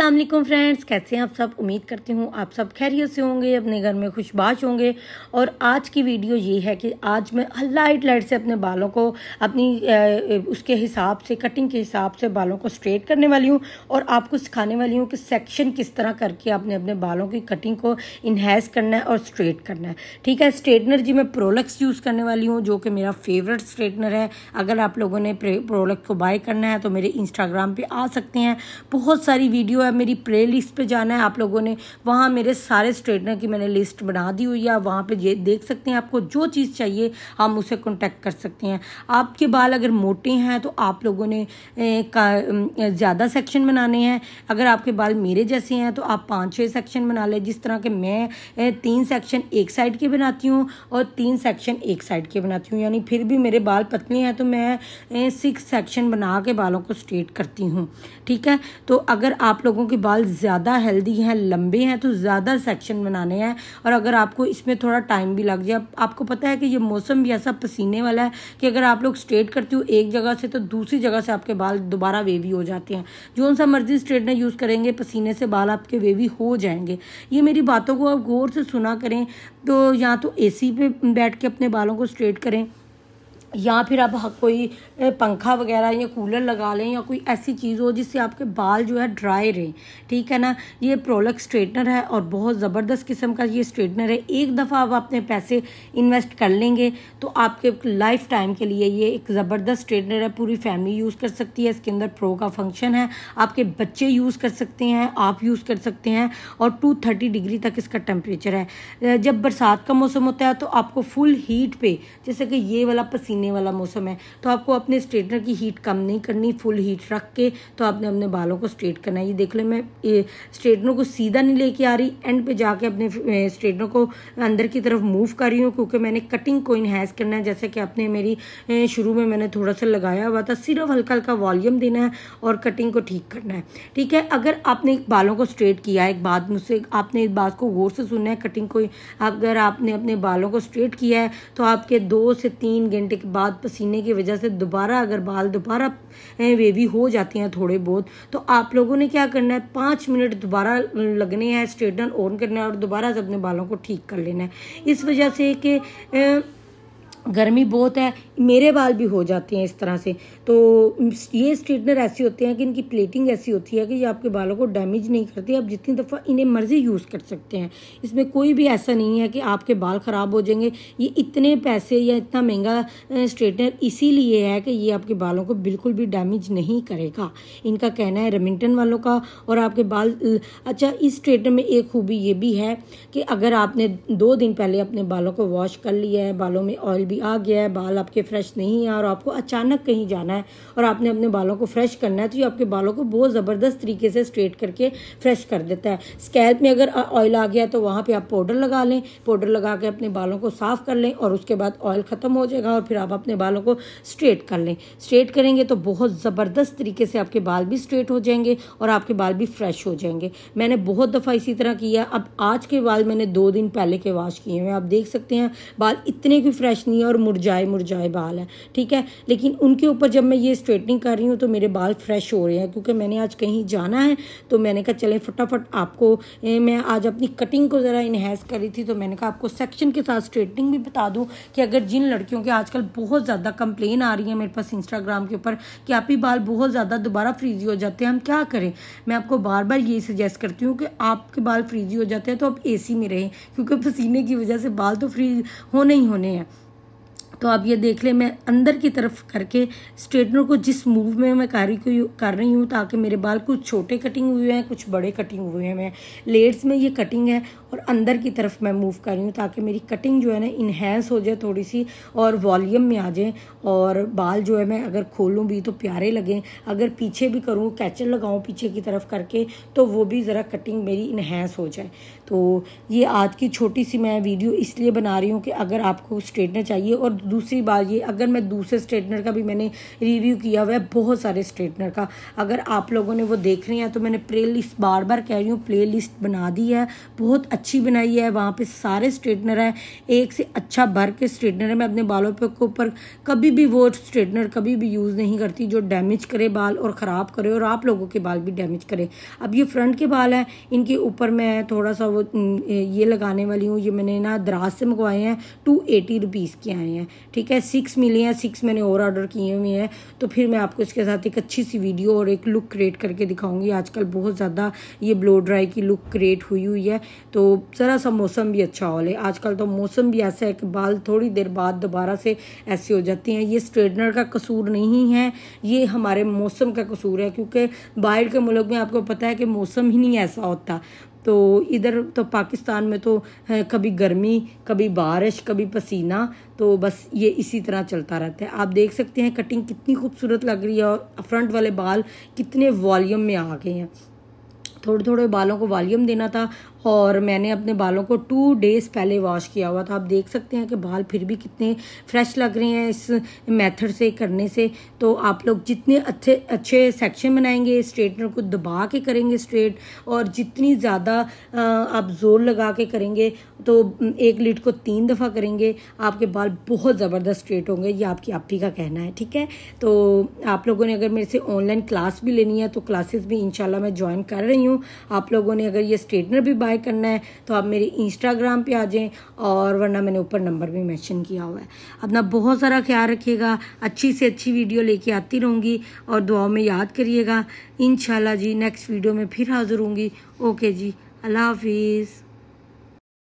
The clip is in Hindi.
असलम फ्रेंड्स कैसे हैं आप सब उम्मीद करती हूँ आप सब खैरियत से होंगे अपने घर में खुशबाश होंगे और आज की वीडियो ये है कि आज मैं लाइट लाइट से अपने बालों को अपनी उसके हिसाब से कटिंग के हिसाब से बालों को स्ट्रेट करने वाली हूँ और आपको सिखाने वाली हूँ कि सेक्शन किस तरह करके आपने अपने बालों की कटिंग को इन्हेंस करना है और स्ट्रेट करना है ठीक है स्ट्रेटनर जी मैं प्रोलक्स यूज़ करने वाली हूँ जो कि मेरा फेवरेट स्ट्रेटनर है अगर आप लोगों ने प्रोडक्ट को बाय करना है तो मेरे इंस्टाग्राम पर आ सकते हैं बहुत सारी वीडियो है मेरी प्ले लिस्ट पर जाना है आप लोगों ने वहाँ मेरे सारे स्ट्रेटनर की मैंने लिस्ट बना दी हुई है वहाँ पर ये देख सकते हैं आपको जो चीज़ चाहिए हम उसे कॉन्टैक्ट कर सकते हैं आपके बाल अगर मोटे हैं तो आप लोगों ने ज़्यादा सेक्शन बनाने हैं अगर आपके बाल मेरे जैसे हैं तो आप पाँच छः सेक्शन बना लें जिस तरह के मैं तीन सेक्शन एक साइड के बनाती हूँ और तीन सेक्शन एक साइड के बनाती हूँ यानी फिर भी मेरे बाल पतले हैं तो मैं सिक्स सेक्शन बना के बालों को स्ट्रेट करती हूँ ठीक है तो अगर आप लोग लोगों के बाल ज़्यादा हेल्दी हैं लंबे हैं तो ज़्यादा सेक्शन बनाने हैं और अगर आपको इसमें थोड़ा टाइम भी लग जाए आपको पता है कि ये मौसम भी ऐसा पसीने वाला है कि अगर आप लोग स्ट्रेट करते हो एक जगह से तो दूसरी जगह से आपके बाल दोबारा वेवी हो जाते हैं जो सा मर्जी स्ट्रेटनर यूज़ करेंगे पसीने से बाल आपके वेवी हो जाएंगे ये मेरी बातों को आप गौर से सुना करें तो या तो ए पे बैठ के अपने बालों को स्ट्रेट करें या फिर आप कोई पंखा वगैरह या कूलर लगा लें या कोई ऐसी चीज़ हो जिससे आपके बाल जो है ड्राई रहें ठीक है ना ये प्रोलक स्ट्रेटनर है और बहुत ज़बरदस्त किस्म का ये स्ट्रेटनर है एक दफ़ा आप अपने पैसे इन्वेस्ट कर लेंगे तो आपके लाइफ टाइम के लिए ये एक ज़बरदस्त स्ट्रेटनर है पूरी फैमिली यूज़ कर सकती है इसके अंदर प्रो का फंक्शन है आपके बच्चे यूज़ कर सकते हैं आप यूज़ कर सकते हैं और टू थर्टी डिग्री तक इसका टेम्परेचर है जब बरसात का मौसम होता है तो आपको फुल हीट पे जैसे कि ये वाला पसीना देने वाला मौसम है तो आपको अपने स्ट्रेटनर की हीट कम नहीं करनी फुल हीट रख के तो आपने अपने बालों को स्ट्रेट करना है ये देख लो मैं स्ट्रेटनर को सीधा नहीं लेके आ रही एंड पे जाके अपने स्ट्रेटनर को अंदर की तरफ मूव कर रही हूँ क्योंकि मैंने कटिंग को इन्हेंस करना है जैसे कि आपने मेरी शुरू में मैंने थोड़ा सा लगाया हुआ था सिर्फ हल्का हल्का वॉल्यूम देना है और कटिंग को ठीक करना है ठीक है अगर आपने बालों को स्ट्रेट किया है एक बात मुझसे आपने इस बात को गौर से सुनना है कटिंग को अगर आपने अपने बालों को स्ट्रेट किया है तो आपके दो से तीन घंटे के बाद पसीने की वजह से दोबारा अगर बाल दोबारा वेवी हो जाते हैं थोड़े बहुत तो आप लोगों ने क्या करना है पाँच मिनट दोबारा लगने हैं स्ट्रेटनर ऑन करना है और दोबारा से अपने बालों को ठीक कर लेना है इस वजह से कि गर्मी बहुत है मेरे बाल भी हो जाते हैं इस तरह से तो ये स्ट्रेटनर ऐसे होते हैं कि इनकी प्लेटिंग ऐसी होती है कि ये आपके बालों को डैमेज नहीं करती आप जितनी दफ़ा इन्हें मर्ज़ी यूज़ कर सकते हैं इसमें कोई भी ऐसा नहीं है कि आपके बाल ख़राब हो जाएंगे ये इतने पैसे या इतना महंगा स्ट्रेटनर इसीलिए है कि ये आपके बालों को बिल्कुल भी डैमेज नहीं करेगा इनका कहना है रेमिंटन वालों का और आपके बाल अच्छा इस स्ट्रेटनर में एक खूबी ये भी है कि अगर आपने दो दिन पहले अपने बालों को वॉश कर लिया है बालों में ऑयल भी सर्दी आ गया है बाल आपके फ्रेश नहीं है और आपको अचानक कहीं जाना है और आपने अपने बालों को फ्रेश करना है तो ये आपके बालों को बहुत ज़बरदस्त तरीके से स्ट्रेट करके फ्रेश कर देता है स्कैल्प में अगर ऑयल आ गया तो वहाँ पर आप पाउडर लगा लें पाउडर लगा के अपने बालों को साफ़ कर लें और उसके बाद ऑयल ख़त्म हो जाएगा और फिर आप अपने बालों को स्ट्रेट कर लें स्ट्रेट करेंगे तो बहुत ज़बरदस्त तरीके से आपके बाल भी स्ट्रेट हो जाएंगे और आपके बाल भी फ्रेश हो जाएंगे मैंने बहुत दफ़ा इसी तरह किया अब आज के बाल मैंने दो दिन पहले के वॉश किए हुए आप देख सकते हैं बाल इतने भी फ्रेश नहीं हैं और मुरझाए मुरझाए बाल हैं ठीक है लेकिन उनके ऊपर जब मैं ये स्ट्रेटनिंग कर रही हूँ तो मेरे बाल फ्रेश हो रहे हैं क्योंकि मैंने आज कहीं जाना है तो मैंने कहा चलें फटाफट आपको ए, मैं आज अपनी कटिंग को ज़रा इन्हेंस कर रही थी तो मैंने कहा आपको सेक्शन के साथ स्ट्रेटनिंग भी बता दूँ कि अगर जिन लड़कियों के आजकल बहुत ज़्यादा कंप्लेन आ रही है मेरे पास इंस्टाग्राम के ऊपर कि आप ही बाल बहुत ज़्यादा दोबारा फ्रीजी हो जाते हैं हम क्या करें मैं आपको बार बार यही सजेस्ट करती हूँ कि आपके बाल फ्रीजी हो जाते हैं तो आप ए में रहें क्योंकि पसीने की वजह से बाल तो फ्रीज होने ही होने हैं तो आप ये देख लें मैं अंदर की तरफ करके स्ट्रेटनर को जिस मूव में मैं कार्य को कर रही हूँ ताकि मेरे बाल कुछ छोटे कटिंग हुए हैं कुछ बड़े कटिंग हुए हैं मैं लेट्स में ये कटिंग है और अंदर की तरफ मैं मूव कर रही हूँ ताकि मेरी कटिंग जो है ना इन्हेंस हो जाए थोड़ी सी और वॉलीम में आ जाए और बाल जो है मैं अगर खोलूँ भी तो प्यारे लगें अगर पीछे भी करूँ कैचर लगाऊँ पीछे की तरफ करके तो वो भी ज़रा कटिंग मेरी इन्हेंस हो जाए तो ये आज की छोटी सी मैं वीडियो इसलिए बना रही हूँ कि अगर आपको स्ट्रेटनर चाहिए और दूसरी बात ये अगर मैं दूसरे स्ट्रेटनर का भी मैंने रिव्यू किया हुआ है बहुत सारे स्ट्रेटनर का अगर आप लोगों ने वो देख रहे हैं तो मैंने प्ले लिस्ट बार बार कह रही हूँ प्ले लिस्ट बना दी है बहुत अच्छी बनाई है वहाँ पर सारे स्ट्रेटनर हैं एक से अच्छा भर के स्ट्रेटनर है मैं अपने बालों पर ऊपर कभी भी वो स्ट्रेटनर कभी भी यूज़ नहीं करती जो डैमेज करे बाल और ख़राब करे और आप लोगों के बाल भी डैमेज करे अब ये फ्रंट के बाल हैं इनके ऊपर मैं थोड़ा सा वो ये लगाने वाली हूँ ये मैंने ना दराज से मंगवाए हैं टू एटी रुपीज़ के आए हैं ठीक है सिक्स मिले हैं सिक्स मैंने और ऑर्डर किए हुए हैं तो फिर मैं आपको इसके साथ एक अच्छी सी वीडियो और एक लुक क्रिएट करके दिखाऊंगी आजकल बहुत ज़्यादा ये ब्लो ड्राई की लुक क्रिएट हुई हुई है तो ज़रा सा मौसम भी अच्छा हो ले आजकल तो मौसम भी ऐसा है कि बाल थोड़ी देर बाद दोबारा से ऐसे हो जाते हैं ये स्ट्रेटनर का कसूर नहीं है ये हमारे मौसम का कसूर है क्योंकि बाहर के मुल्क में आपको पता है कि मौसम ही नहीं ऐसा होता तो इधर तो पाकिस्तान में तो कभी गर्मी कभी बारिश कभी पसीना तो बस ये इसी तरह चलता रहता है आप देख सकते हैं कटिंग कितनी खूबसूरत लग रही है और फ्रंट वाले बाल कितने वॉल्यूम में आ गए हैं थोड़े थोड़े बालों को वॉल्यूम देना था और मैंने अपने बालों को टू डेज़ पहले वॉश किया हुआ था आप देख सकते हैं कि बाल फिर भी कितने फ्रेश लग रहे हैं इस मेथड से करने से तो आप लोग जितने अच्छे अच्छे सेक्शन बनाएंगे स्ट्रेटनर को दबा के करेंगे स्ट्रेट और जितनी ज़्यादा आप जोर लगा के करेंगे तो एक लीड को तीन दफ़ा करेंगे आपके बाल बहुत ज़बरदस्त स्ट्रेट होंगे ये आपकी आपी का कहना है ठीक है तो आप लोगों ने अगर मेरे से ऑनलाइन क्लास भी लेनी है तो क्लासेस भी इंशाल्लाह मैं ज्वाइन कर रही हूँ आप लोगों ने अगर ये स्ट्रेटनर भी बाय बाय करना है तो आप मेरे इंस्टाग्राम पे आ जाएं और वरना मैंने ऊपर नंबर भी मैंशन किया हुआ है अपना बहुत सारा ख्याल रखिएगा अच्छी से अच्छी वीडियो लेके आती रहूँगी और दुआ में याद करिएगा इन जी नेक्स्ट वीडियो में फिर हाजिर होंगी ओके जी अल्लाह हाफिज़